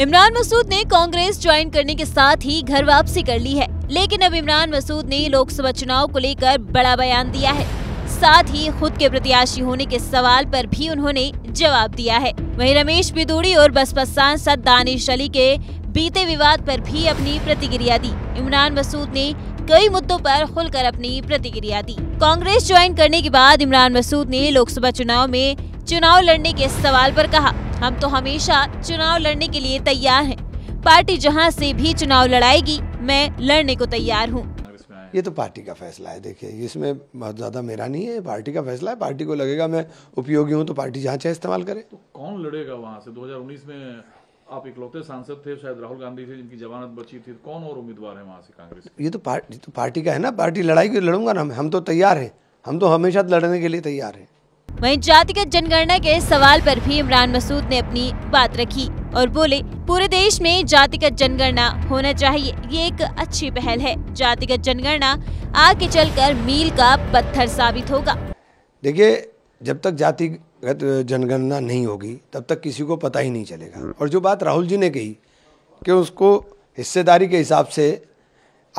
इमरान मसूद ने कांग्रेस ज्वाइन करने के साथ ही घर वापसी कर ली है लेकिन अब इमरान मसूद ने लोकसभा चुनाव को लेकर बड़ा बयान दिया है साथ ही खुद के प्रत्याशी होने के सवाल पर भी उन्होंने जवाब दिया है वहीं रमेश बिदूड़ी और बसपा सांसद दानिश अली के बीते विवाद पर भी अपनी प्रतिक्रिया दी इमरान मसूद ने कई मुद्दों पर खुलकर अपनी प्रतिक्रिया दी कांग्रेस ज्वाइन करने के बाद इमरान मसूद ने लोकसभा चुनाव में चुनाव लड़ने के सवाल पर कहा हम तो हमेशा चुनाव लड़ने के लिए तैयार हैं। पार्टी जहां से भी चुनाव लड़ाएगी मैं लड़ने को तैयार हूं। ये तो पार्टी का फैसला है देखिए इसमें बहुत ज़्यादा मेरा नहीं है पार्टी का फैसला है पार्टी को लगेगा मैं उपयोगी हूँ तो पार्टी जहाँ चाहे इस्तेमाल करे तो कौन लड़ेगा वहाँ से दो में आप इकलौते सांसद थे शायद राहुल गांधी थे जिनकी जमानत बची थी तो कौन और उम्मीदवार है वहाँ से कांग्रेस ये तो पार्टी तो पार्टी का है ना पार्टी लड़ाई की तो लड़ूंगा ना हम तो तैयार हैं हम तो हमेशा लड़ने के लिए तैयार हैं वहीं जातिगत जनगणना के सवाल पर भी इमरान मसूद ने अपनी बात रखी और बोले पूरे देश में जातिगत जनगणना होना चाहिए ये एक अच्छी पहल है जातिगत जनगणना आगे चलकर मील का पत्थर साबित होगा देखिए जब तक जातिगत जनगणना नहीं होगी तब तक किसी को पता ही नहीं चलेगा हम्म। और जो बात राहुल जी ने कही कि उसको हिस्सेदारी के हिसाब से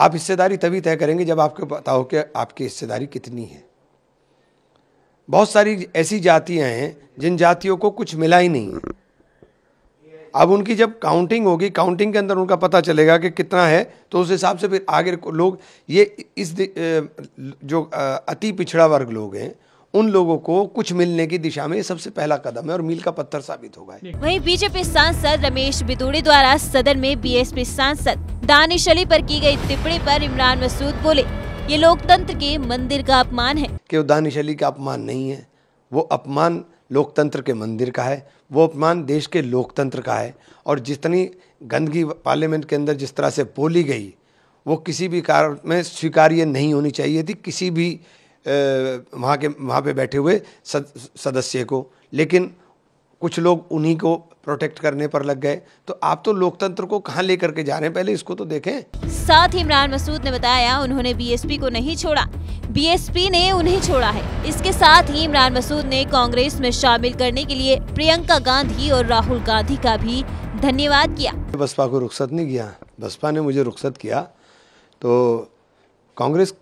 आप हिस्सेदारी तभी तय करेंगे जब आपको पता हो कि आपकी हिस्सेदारी कितनी है बहुत सारी ऐसी जातियां हैं जिन जातियों को कुछ मिला ही नहीं अब उनकी जब काउंटिंग होगी काउंटिंग के अंदर उनका पता चलेगा कि कितना है तो उस हिसाब से फिर आगे लोग ये इस जो अति पिछड़ा वर्ग लोग हैं उन लोगों को कुछ मिलने की दिशा में सबसे पहला कदम है और मील का पत्थर साबित होगा वहीं बीजेपी सांसद रमेश बिदूडी द्वारा सदन में बीएसपी सांसद दानिश अली पर की गई टिप्पणी पर इमरान मसूद बोले ये लोकतंत्र के मंदिर का अपमान है कि उदानीशैली का अपमान नहीं है वो अपमान लोकतंत्र के मंदिर का है वो अपमान देश के लोकतंत्र का है और जितनी गंदगी पार्लियामेंट के अंदर जिस तरह से बोली गई वो किसी भी कारण में स्वीकार्य नहीं होनी चाहिए थी किसी भी वहाँ के वहाँ पे बैठे हुए सद, सदस्य को लेकिन कुछ लोग उन्हीं को प्रोटेक्ट करने पर लग गए तो आप तो लोकतंत्र को कहाँ लेकर के जा रहे हैं पहले इसको तो देखें साथ ही इमरान मसूद ने बताया उन्होंने बीएसपी को नहीं छोड़ा बीएसपी ने उन्हें छोड़ा है इसके साथ ही इमरान मसूद ने कांग्रेस में शामिल करने के लिए प्रियंका गांधी और राहुल गांधी का भी धन्यवाद किया बसपा को रुख्सत नहीं किया बसपा ने मुझे रुख्सत किया तो कांग्रेस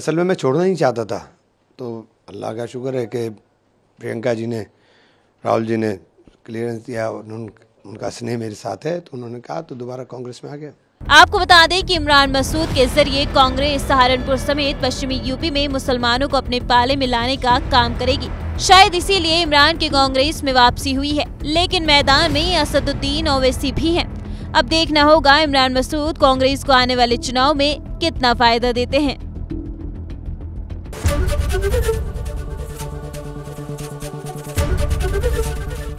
असल में मैं छोड़ना ही चाहता था तो अल्लाह का शुक्र है कि प्रियंका जी ने राहुल जी ने क्लियरेंस दिया उनका स्नेह मेरे साथ है तो उन्होंने कहा तो दोबारा कांग्रेस में आ गया आपको बता दें कि इमरान मसूद के जरिए कांग्रेस सहारनपुर समेत पश्चिमी यूपी में मुसलमानों को अपने पाले में लाने का काम करेगी शायद इसीलिए इमरान के कांग्रेस में वापसी हुई है लेकिन मैदान में असदुद्दीन ओवैसी भी हैं। अब देखना होगा इमरान मसूद कांग्रेस को आने वाले चुनाव में कितना फायदा देते हैं